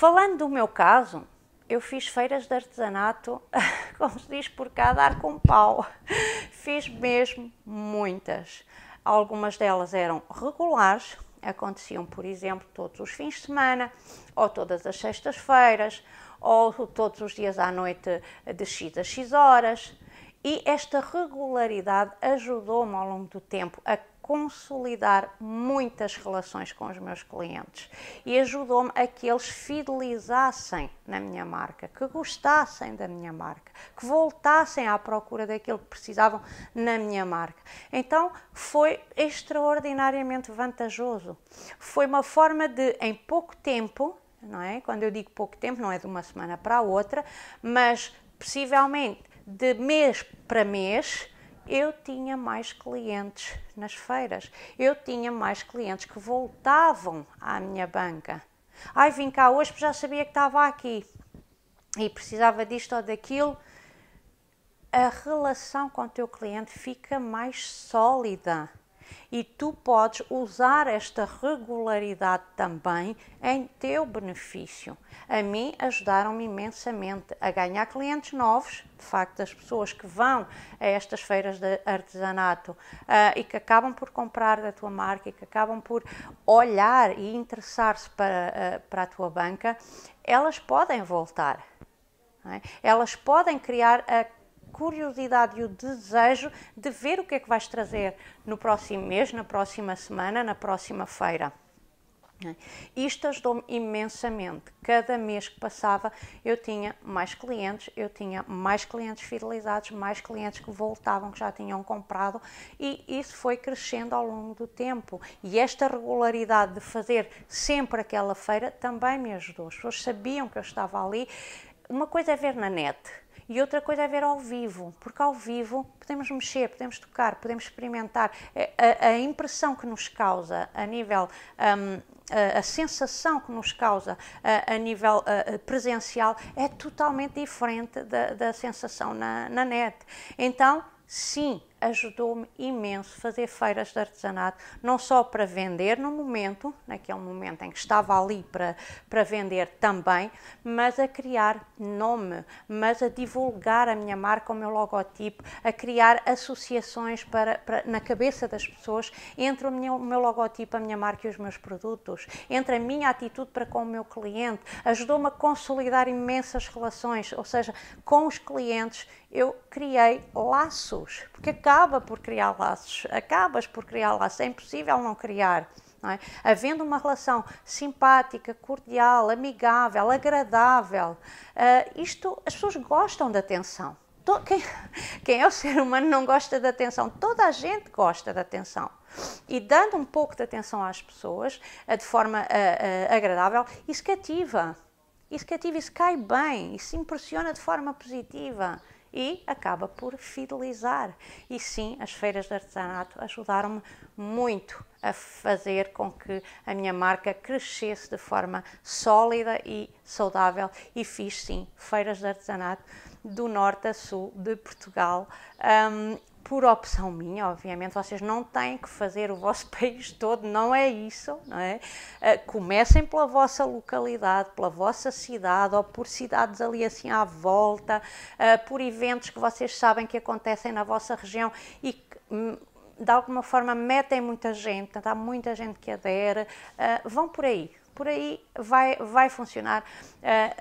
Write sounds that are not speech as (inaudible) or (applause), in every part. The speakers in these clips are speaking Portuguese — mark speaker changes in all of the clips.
Speaker 1: Falando do meu caso, eu fiz feiras de artesanato, (laughs) como se diz por cá, dar com pau. Fiz mesmo muitas. Algumas delas eram regulares, aconteciam, por exemplo, todos os fins de semana, ou todas as sextas-feiras, ou todos os dias à noite de X a X horas. E esta regularidade ajudou-me ao longo do tempo a consolidar muitas relações com os meus clientes e ajudou-me a que eles fidelizassem na minha marca, que gostassem da minha marca, que voltassem à procura daquilo que precisavam na minha marca. Então foi extraordinariamente vantajoso. Foi uma forma de, em pouco tempo, não é? Quando eu digo pouco tempo, não é de uma semana para a outra, mas possivelmente de mês para mês eu tinha mais clientes nas feiras, eu tinha mais clientes que voltavam à minha banca. Ai, vim cá hoje porque já sabia que estava aqui e precisava disto ou daquilo. A relação com o teu cliente fica mais sólida e tu podes usar esta regularidade também em teu benefício. A mim ajudaram-me imensamente a ganhar clientes novos, de facto, as pessoas que vão a estas feiras de artesanato uh, e que acabam por comprar da tua marca e que acabam por olhar e interessar-se para, uh, para a tua banca, elas podem voltar. É? Elas podem criar a curiosidade e o desejo de ver o que é que vais trazer no próximo mês, na próxima semana, na próxima feira. Isto ajudou-me imensamente. Cada mês que passava eu tinha mais clientes, eu tinha mais clientes fidelizados, mais clientes que voltavam, que já tinham comprado, e isso foi crescendo ao longo do tempo. E esta regularidade de fazer sempre aquela feira também me ajudou. As pessoas sabiam que eu estava ali. Uma coisa é ver na net, e outra coisa é ver ao vivo, porque ao vivo podemos mexer, podemos tocar, podemos experimentar. É, a, a impressão que nos causa a nível. Um, a, a sensação que nos causa a, a nível a, presencial é totalmente diferente da, da sensação na, na net. Então, sim, ajudou-me imenso fazer feiras de artesanato, não só para vender no momento, naquele momento em que estava ali para, para vender também, mas a criar nome, mas a divulgar a minha marca, o meu logotipo, a criar associações para, para na cabeça das pessoas entre o meu, o meu logotipo, a minha marca e os meus produtos, entre a minha atitude para com o meu cliente, ajudou-me a consolidar imensas relações, ou seja, com os clientes eu criei laços, porque acaba por criar laços, acabas por criar laços, é impossível não criar. Não é? Havendo uma relação simpática, cordial, amigável, agradável, uh, isto as pessoas gostam da atenção. quem, (laughs) quem é o ser humano não gosta da atenção? Toda a gente gosta da atenção e dando um pouco de atenção às pessoas eh, de forma uh, uh, agradável, isso cativa. Isso cativa, isso cai bem, isso impressiona de forma positiva e acaba por fidelizar. E sim, as feiras de artesanato ajudaram-me muito a fazer com que a minha marca crescesse de forma sólida e saudável e fiz sim feiras de artesanato do norte a sul de Portugal um, por opção minha, obviamente, vocês não têm que fazer o vosso (laughs) país todo, não é isso, não é? Eh, comecem pela vossa localidade, pela vossa cidade ou por cidades ali assim à volta, eh, por eventos que vocês sabem que acontecem na vossa região e que hum, de alguma forma metem muita gente, portanto, há muita gente que adere, eh, vão por aí, por aí vai, vai funcionar.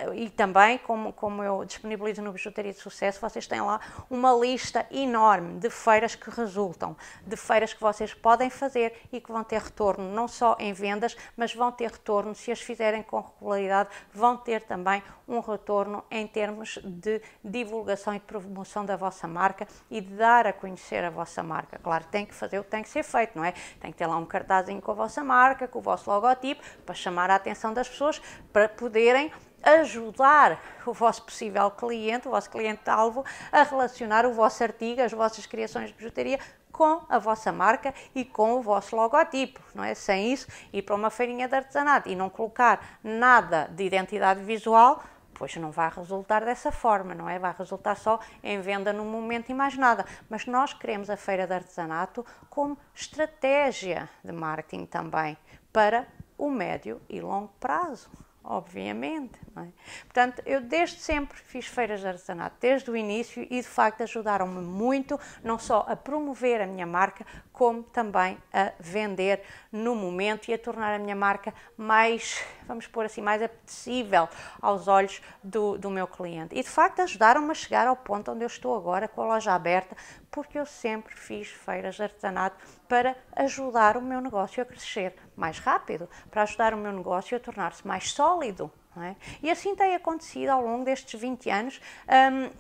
Speaker 1: Uh, e também, como, como eu disponibilizo no Bijuteria de Sucesso, vocês têm lá uma lista enorme de feiras que resultam, de feiras que vocês podem fazer e que vão ter retorno, não só em vendas, mas vão ter retorno, se as fizerem com regularidade, vão ter também um retorno em termos de divulgação e de promoção da vossa marca e de dar a conhecer a vossa marca. Claro, tem que fazer o que tem que ser feito, não é? Tem que ter lá um cartazinho com a vossa marca, com o vosso logotipo, para chamar chamar a atenção das pessoas para poderem ajudar o vosso possível cliente, o vosso cliente-alvo, a relacionar o vosso artigo, as vossas criações de bijuteria com a vossa marca e com o vosso logotipo, não é? Sem isso, ir para uma feirinha de artesanato e não colocar nada de identidade visual, pois não vai resultar dessa forma, não é? Vai resultar só em venda num momento e mais nada. Mas nós queremos a feira de artesanato como estratégia de marketing também para o médio e longo prazo, obviamente. É? Portanto, eu desde sempre fiz feiras de artesanato, desde o início, e de facto ajudaram-me muito, não só a promover a minha marca, como também a vender no momento e a tornar a minha marca mais, vamos pôr assim, mais apetecível aos olhos do, do meu cliente. E de facto ajudaram-me a chegar ao ponto onde eu estou agora, com a loja aberta, porque eu sempre fiz feiras de artesanato para ajudar o meu negócio a crescer mais rápido, para ajudar o meu negócio a tornar-se mais sólido. É? E assim tem acontecido ao longo destes 20 anos.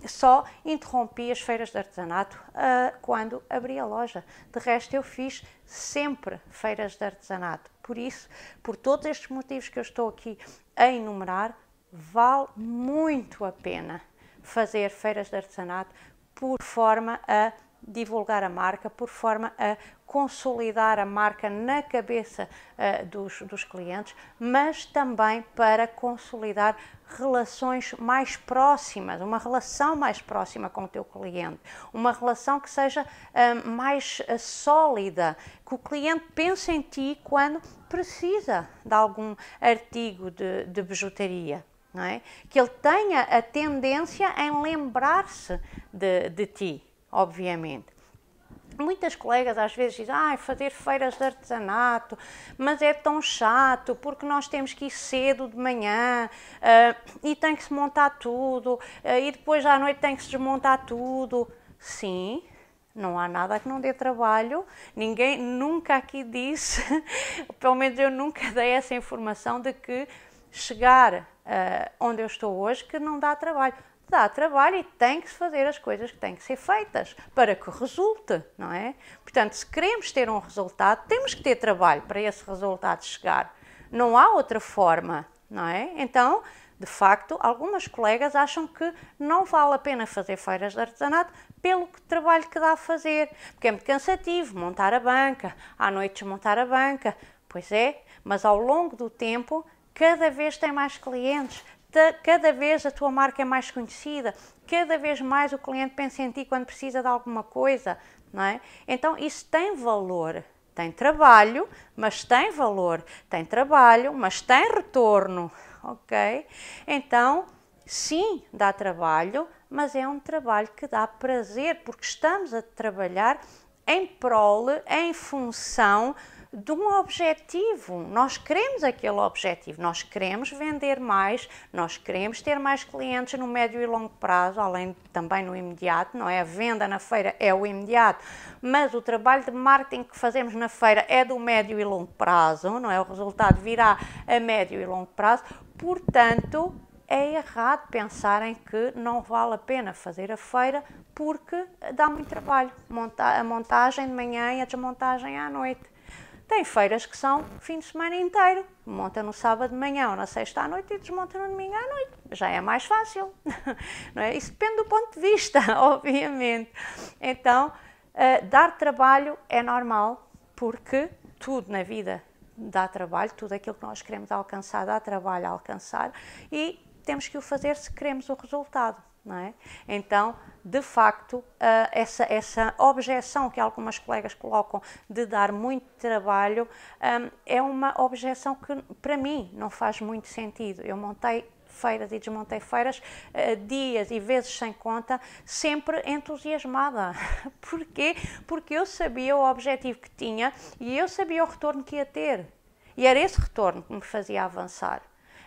Speaker 1: Um, só interrompi as feiras de artesanato uh, quando abri a loja. De resto, eu fiz sempre feiras de artesanato. Por isso, por todos estes motivos que eu estou aqui a enumerar, vale muito a pena fazer feiras de artesanato por forma a divulgar a marca por forma a consolidar a marca na cabeça uh, dos, dos clientes, mas também para consolidar relações mais próximas, uma relação mais próxima com o teu cliente, uma relação que seja uh, mais uh, sólida, que o cliente pense em ti quando precisa de algum artigo de, de bijuteria. É? Que ele tenha a tendência em lembrar-se de, de ti obviamente. Muitas colegas às vezes dizem, ah, fazer feiras de artesanato, mas é tão chato porque nós temos que ir cedo de manhã uh, e tem que se montar tudo uh, e depois à noite tem que se desmontar tudo. Sim, não há nada que não dê trabalho, ninguém nunca aqui disse, (laughs) pelo menos eu nunca (laughs) dei essa informação de que chegar uh, onde eu estou hoje que não dá trabalho dá trabalho e tem que se fazer as coisas que têm que ser feitas para que resulte, não é? Portanto, se queremos ter um resultado, temos que ter trabalho para esse resultado chegar. Não há outra forma, não é? Então, de facto, algumas colegas acham que não vale a pena fazer feiras de artesanato pelo trabalho que dá a fazer, porque é muito cansativo montar a banca, à noite montar a banca. Pois é, mas ao longo do tempo cada vez tem mais clientes, cada vez a tua marca é mais conhecida, cada vez mais o cliente pensa em ti quando precisa de alguma coisa, não é? Então isso tem valor. Tem trabalho, mas tem valor. Tem trabalho, mas tem retorno, ok? Então, sim, dá trabalho, mas é um trabalho que dá prazer, porque estamos a trabalhar em prol, em função de um objetivo. Nós queremos aquele objetivo, nós queremos vender mais, nós queremos ter mais clientes no médio e longo prazo, além também no imediato, não é? A venda na feira é o imediato, mas o trabalho de marketing que fazemos na feira é do médio e longo prazo, não é? O resultado virá a médio e longo prazo, portanto. É errado pensarem que não vale a pena fazer a feira porque dá muito trabalho. a montagem de manhã e a desmontagem à noite. Tem feiras que são fim de semana inteiro. Monta no sábado de manhã ou na sexta à noite e desmonta no domingo à noite. Já é mais fácil. (laughs) Não é? Isso depende do ponto de vista, (laughs) obviamente. Então, uh, dar trabalho é normal, porque tudo na vida dá trabalho, tudo aquilo que nós queremos alcançar dá trabalho a alcançar e temos que o fazer se queremos o resultado, não é? Então, de facto, ah, essa, essa objeção que algumas colegas colocam de dar muito trabalho ah, é uma objeção que, para mim, não faz muito sentido. Eu montei feiras e desmontei feiras ah, dias e vezes sem conta, sempre entusiasmada. (laughs) Porquê? Porque eu sabia o objetivo que tinha e eu sabia o retorno que ia ter. E era esse retorno que me fazia avançar.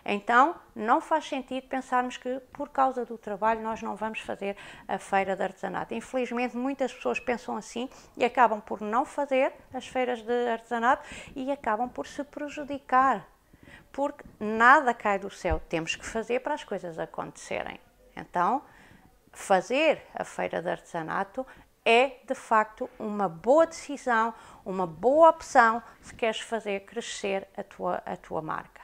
Speaker 1: Então, não faz sentido pensarmos que por causa do trabalho nós não vamos fazer a feira de artesanato. Infelizmente, muitas pessoas pensam assim e acabam por não fazer as feiras de artesanato e acabam por se prejudicar, porque nada cai do céu, temos que fazer para as coisas acontecerem. Então, fazer a feira de artesanato é de facto uma boa decisão, uma boa opção se queres fazer crescer a tua, a tua marca.